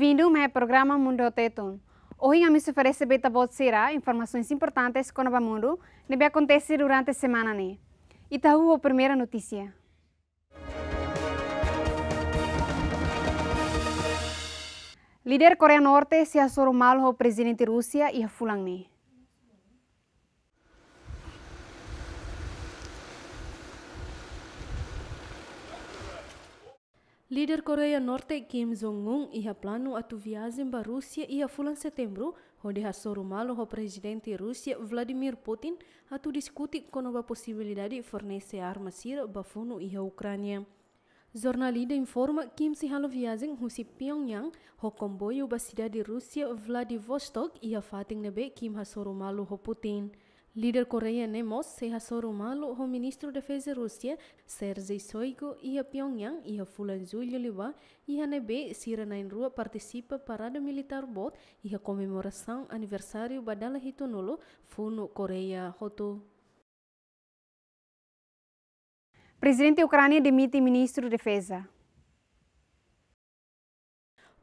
Bem-vindo ao programa Mundo Teton. Hoje a mim se oferece beta informações importantes com o mundo que acontecer durante a semana. Né? E tá a primeira notícia. Líder Coreia Norte se assorou mal ao presidente da Rússia e a Fulangni. Né? Líder Korea Norte Kim Jong-un ia plano atu viagem para Rusia ia fulan setembro, onde ha sorumalo o presidente Vladimir Putin atu tu discute com a possibilidade de fornecer armas sira ia Ucrânia. Jornalista informa Kim se halo husi Pyongyang, ho comboio ba di Rusia Vladivostok ia fating nebe Kim hasoru sorumalo ho Putin. Líder coreano Mosse malo, o ministro da Defesa Rússia, Sergei Shoigu, e a Pyongyang e a Fulan Julio Liwa e a Nebe Siranain Rua participa parada militar bot e a comemoração aniversário Badala Hitonolo, Funo Coreia hotu. Presidente da Ucrânia demite ministro da de Defesa.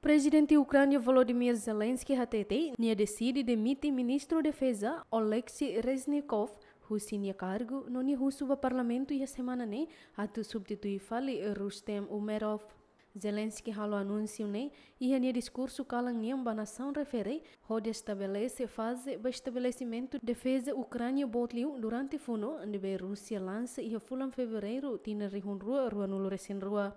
Presidente Ucrânia Volodymyr Zelensky HTT не decide demitir ministro de defesa Oleksiy Reznikov tinha cargo noni do parlamento esta semana ne atu substitui fali Rustem Umerov. Zelensky halo anúncio ne ia ne discurso calang niamba nação refere rode estabelece fase ba estabelecimento defesa Ucrânia botliu durante funo a Rússia lança ia fulan fevereiro tina rihun rua rua nulo recém rua.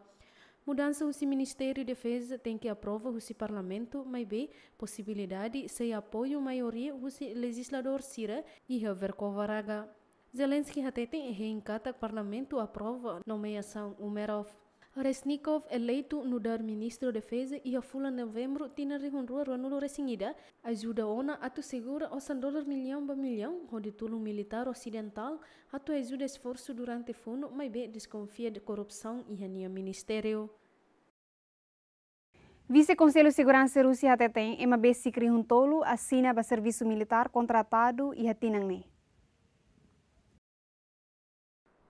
Mudança o Ministério de Defesa tem que aprovar o Parlamento, mas bem, possibilidade sem apoio maioria o legislador Sira e haver Zelensky até tem reencata parlamento aprova nomeação Umerov. Resnikov, eleito no dar ministro de defesa e a fula novembro tina o ruanulo resinida, ajuda ona a tu segura o san dólar milhão ba milhão, o título militar ocidental, a tu ajuda esforço durante fundo, mas bem desconfia de corrupção e a ministério. Vice-Conselho de Segurança Rússia até tem MB Sikri Huntolo assina para serviço militar contratado e ne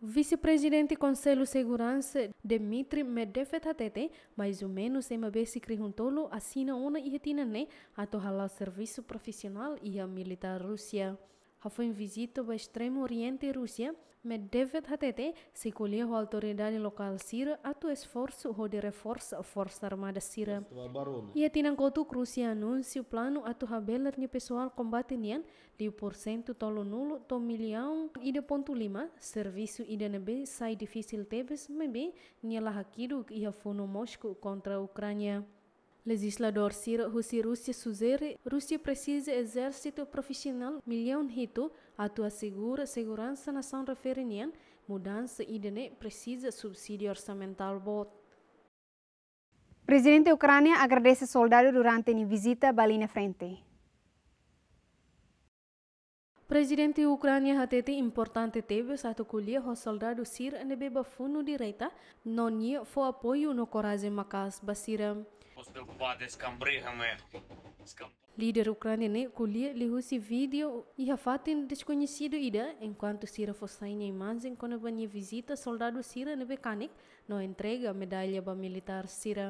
vice-presidente do Conselho de Segurança, Dmitry Medvedev, mais ou menos MBS Krihuntolo, assina uma e retina né, a torrar o serviço profissional e a militar Rússia. Hafun visita ao extremo oriente e Rússia, mas David ter se colheu a autoridade local síria a tu esforço de reforço a Força Armada Síria. E a Tinangotu Rússia anuncia o plano a tu rabelar de pessoal combate nian de por cento tolo nulo to milhão e de ponto lima, serviço e DNB sai difícil tebes, mas bem, nela hakido e a funo Moscou contra a Ucrânia. Legislador Ciro Rusia Suzeri, Rusia precisa exército profissional milhão a atua assegura segurança nação mudan mudança idene e precisa subsídio orçamental bot. Presidente Ucrânia agradece soldado durante a visita Balina Frente. Presidente Ucrânia hatete importante teve satu kuliah ho soldado Sir beba funu direita, nonie fo apoio no coragem macas basiram. поспілкуватися Líder ucraniano colhia Lihusi vídeo e Rafatin desconhecido ida enquanto Sira Fossain quando Konabani visita soldado Sira Nebekanik no entrega medalha para militar Sira.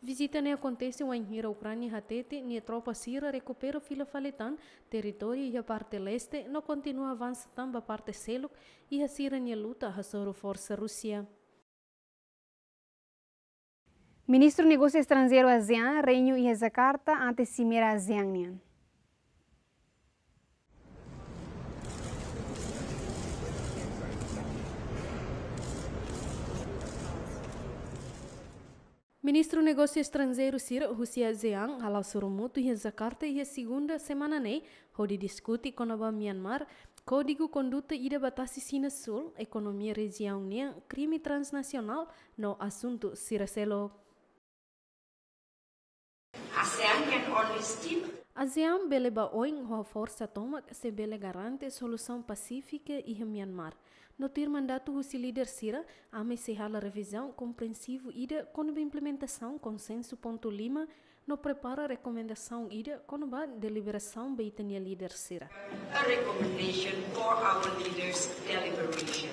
Visita não acontece em Hira Ucrânia Hatete e a tropa Sira recupera fila faletan, território e a parte leste não continua avançando para a parte seluk e a Sira luta a sua força Rússia. Ministro Negosiasi Negócio Estrangeiro ASEAN Reino em Jakarta antes Cimeira ASEAN. Ministro Negócio Estrangeiro Sir Husia Zeang halau surumutu ia Jakarta ia e segunda semana ne hodi diskuti konoba Myanmar Código Conduta ida batasi Sina Sul, ekonomi Região Nia, Crime Transnacional no assunto Siracelo. only steam. ASEAN beleba'oin hoa força tomak se bele garante solução pacífica e Myanmar. No ter mandato o líder Sira, ame se hala revisão compreensivo ida a implementação consenso ponto lima no prepara recomendação ida com a deliberação beitania líder Sira. A recommendation for our leaders deliberation.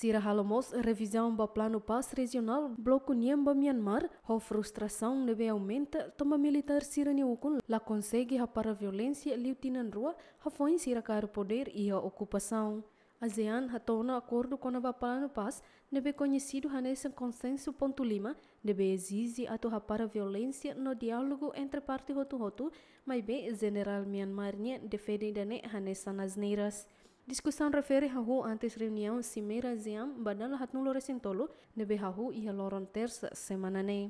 Sira Halomos revisão do plano paz regional bloco Niemba Myanmar, A frustração neve aumenta, toma militar Sira Niukun, la consegue para a violência liutinan rua, a foi Sira caro poder e a ocupação. ASEAN retorna acordo com o Plano Paz, neve conhecido nesse consenso ponto lima, deve exige a torra para violência no diálogo entre parte rotu rotu, mas bem general Myanmar defende dane nessa nas neiras. Diskusi referi se antes reunião Cimeira Ziam, badan lahat nulo resintolo, nebe hahu ia loron terça semana ne.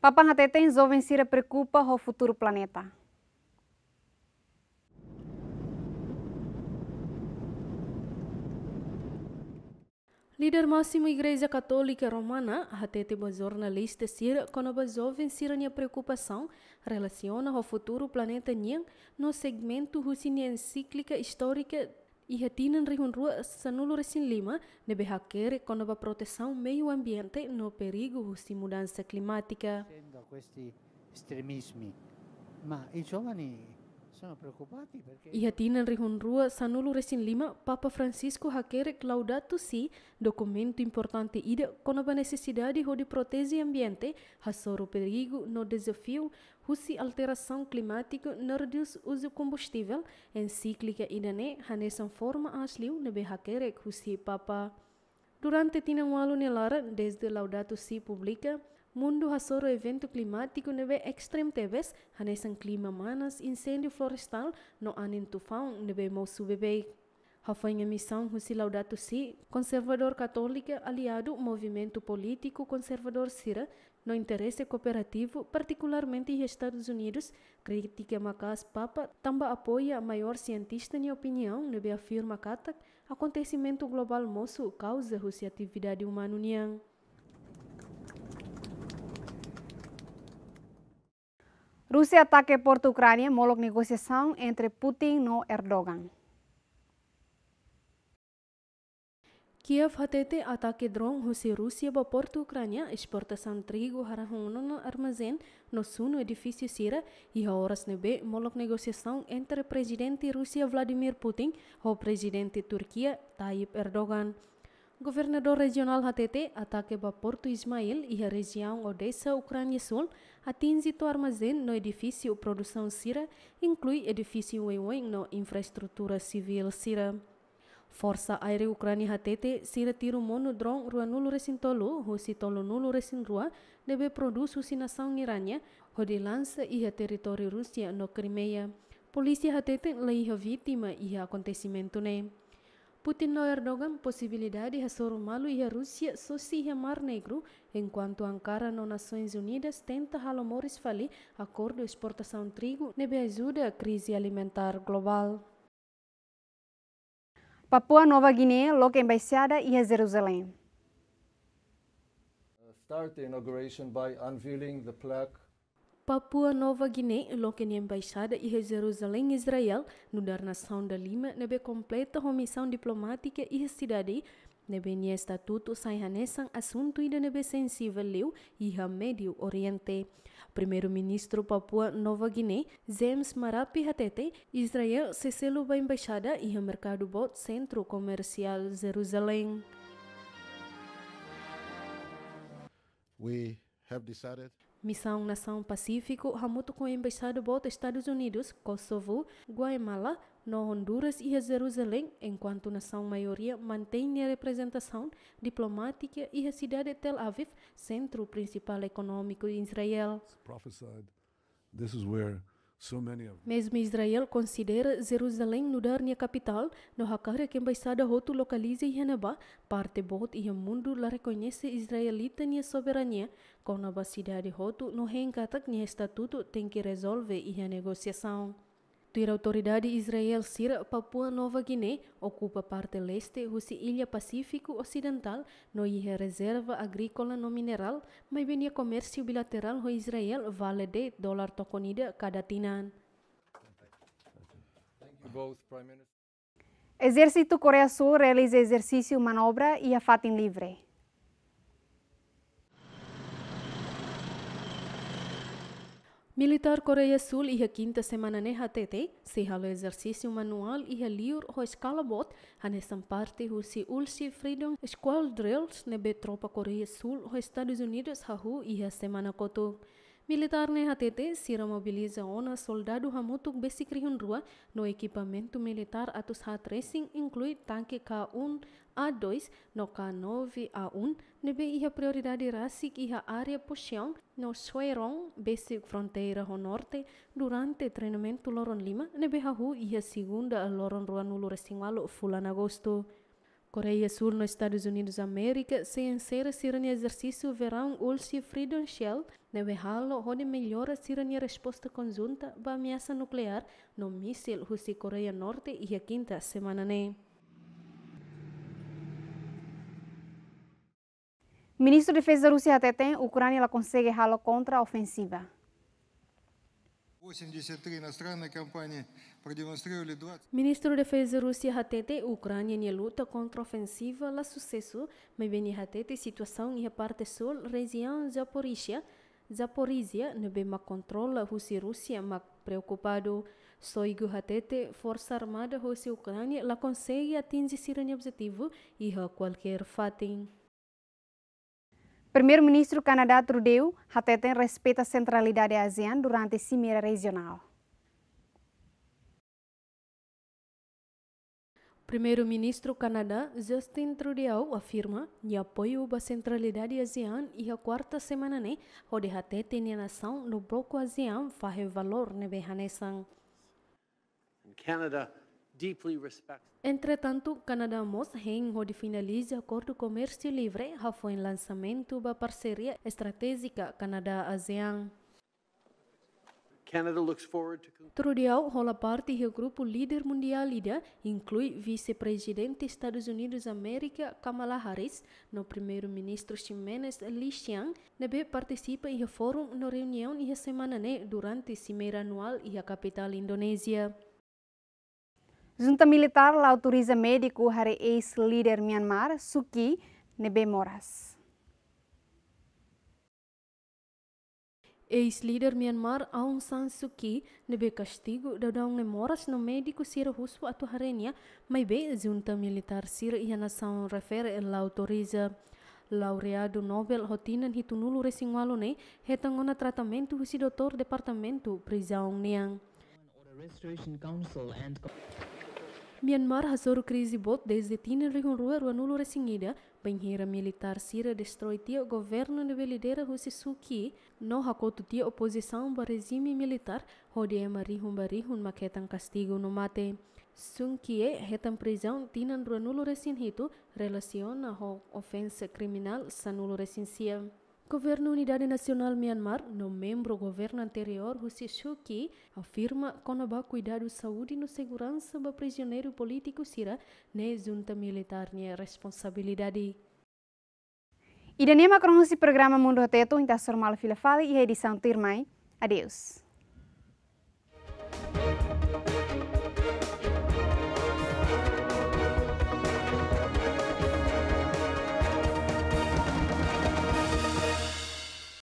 Papang Hateten Zoven Sira preocupa futuro planeta. Líder máximo Igreja Católica Romana, ateteba jornalista Sir Konobazov insira a preocupação relaciona ao futuro planeta Nhan no segmento Rusinia encíclica histórica e retinan rihunrua sanulo recin lima ne behaquere a proteção meio ambiente no perigo de mudança climática. Questi estremismi, ma i giovani sono preoccupati perché... rihun rua sanulu resin lima, Papa Francisco hakerek laudato si documento importante ida con ba necessidade ho di protesi ambiente, hassoro perigo no desafio, husi alteração climática no reduz uso combustível, encíclica idane hanesan forma asliu nebe hakerek husi Papa. Durante tinangualo nelara, desde laudato si publica, Mundo Hasoro evento climático neve extrem tebes, hanesan clima manas incêndio florestal no anin tufão neve mau bebe. Rafainha Missão Husi Laudato Si, conservador católica aliado movimento político conservador Sira, no interesse cooperativo, particularmente em Estados Unidos, critica Macas Papa, também apoia maior cientista em opinião, neve afirma Katak, acontecimento global moço causa Husi atividade humana união. Rusia ataque Porto Ucrania molo negociación entre Putin no Erdogan. Kiev hatete ataque dron José Rusia para Porto Ucrania, exportação trigo para no armazén no sul edificio edifício Sira y horas nebe moloc negociação entre presidente Rusia Vladimir Putin ho o presidente Turquia Tayyip Erdogan. Governador regional HTT para Porto Ismael e a região Odessa Ucrânia Sul o armazém no edifício Produção Cira, inclui edifício Wenwen no infraestrutura civil Cira. Força Aérea Ucrânia HTT se retira o drone rua nulo recintolo, rusitolo nulo recintrua, deve produzir sinação Irânia, onde lança e a território Rússia no Crimeia. Polícia HTT leia a vítima e acontecimento ne. Putin no Erdogan possibilidade de reformá-lo e a Rússia só se remar Mar Negro, enquanto Ankara nas Nações Unidas tenta halomores falir acordo de exportação de trigo nebe ajuda a crise alimentar global. Papua Nova Guiné, logo embaixada e a Jerusalém. start the inauguration by unveiling the plaque Papua Nova Guiné, local embaixada e Jerusalém, Israel, no dar nação da Lima, nebe completa omissão diplomática e cidade, nebe nia estatuto sai hanesang assunto e nebe sensível leu e a Médio Oriente. Primeiro-ministro Papua Nova Guiné, James Marapi Hatete, Israel se selo ba embaixada e mercado bot centro comercial Jerusalém. We have decided Missão Nação Pacífico ramuto com embaixado Bota Estados Unidos, Kosovo, Guatemala, no Honduras e a Jerusalém, enquanto nação maioria mantém a representação diplomática e a cidade de Tel Aviv, centro principal econômico de Israel. prophesied. This is where mesmo Israel considera Jerusalém mudar-lhe capital, no hakare que a embaixada roto localiza e reneba, parte bot e o mundo la reconhece israelita nia soberania, com a cidade roto no reencatak nia estatuto tem que resolver e a negociação. A autoridade Israel Sir Papua Nova Guiné ocupa parte leste Rússia Ilha Pacífico Ocidental, no ia reserva agrícola no mineral, mas bem comércio bilateral com Israel vale de dólar toconida cada tinan. Exército Coreia Sul realiza exercício manobra e afatem livre. Militar Coreia Sul ia quinta semana ne hatete, se halo exercício manual ia liur ho escalabot, hanesan parte hu si ulsi freedom squad drills nebe tropa Coreia Sul ho Estados Unidos hahu ia semana koto. Militar HTT Cira mobiliza ona soldadu hamutuk basic rihun rua no equipamento militar atus hat racing, inclui tanke K1 um, A2 no K9 A1 um, nebe iha prioridade rasik iha area puxão no suerong besik fronteira ho norte durante treinamento Loron Lima nebe hahu iha segunda Loron Rua no Lura Singualo fulan agosto. Coreia Sul nos Estados Unidos da América se encerra sirene exercício verão Ulsi Freedom Shell neve halo hode melhora sirene resposta conjunta à ameaça nuclear no míssil e Coreia Norte e a quinta semana ne. Né? Ministro de Defesa da Rússia até tem, Ucrânia ela consegue halo contra a ofensiva. Ministro da Defesa Rússia hatete Ucrânia na luta ofensiva, la sucesso, mas bem hatete situação é a parte sul região Zaporizhia, Zaporizhia no bem ma controla Rússia Rússia ma preocupado soigo hatete força armada Rússia Ucrânia la consegue atingir seu objetivo e a qualquer fatem. Primeiro-ministro do Canadá Trudeau até respeita a centralidade da ASEAN durante a cimeira regional. Primeiro-ministro Canadá Justin Trudeau afirma que apoio a centralidade ASEAN e a quarta semana né, onde até tem a nação no bloco ASEAN faz valor na né, Canada Entretanto, Canadá Moshen finaliza acordo comércio livre foi em lançamento da parceria estratégica Canadá-ASEAN. Canada looks forward to... Trudeau rola parte do grupo líder mundial líder, inclui vice-presidente Estados Unidos América Kamala Harris, no primeiro-ministro Li Lixian, nebe participa em fórum na reunião e semana né, durante a cimeira anual e a capital Indonésia. Junta Militar autoriza médico hari ex-líder Myanmar, Suki Nebe Moras. Ex-líder Myanmar Aung San Suu Kyi nebe castigo da daung ne moras no médico sira husu atu harenia mai be junta militar sira iana saun refer la autoriza laureado Nobel Hotinan Hitunulu Resingwalone hetangona tratamento husi dotor departamento prizaung niang. Restoration Council and Myanmar hasur crise bot desde tine rihunrua rua nulo resingida, banheira militar sira destroy tia governo de belidera husi Suki, no hakotu tia oposição ba regime militar, hode ema rihun ba rihun maketan castigo no mate. Sunkie hetan prisão tinan rua nulo resinhito, relaciona ho ofensa criminal sanulo resinsia. Governo Unidade Nacional Myanmar, no membro do governo anterior, Hussein Shuki, afirma que cuidado saúde e segurança do prisioneiro político Sira, nem né junta militar nem né responsabilidade. E danema com programa Mundo Teto, então, formal fila fale e edição Tirmai. Adeus.